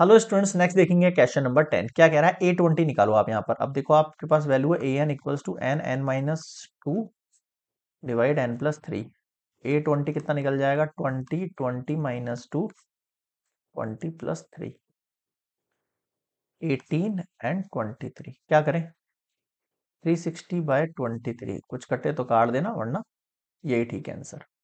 hello students next देखेंगे question number ten क्या कह रहा है ए ट्वेंटी निकालो आप यहाँ पर अब देखो आपके पास वैल्यू है A N equals to N N minus two divide N plus three A twenty कितना निकल जाएगा twenty twenty minus two twenty plus three eighteen and twenty three क्या करें three sixty by twenty three कुछ कटे तो काट देना वरना यही ठीक है आंसर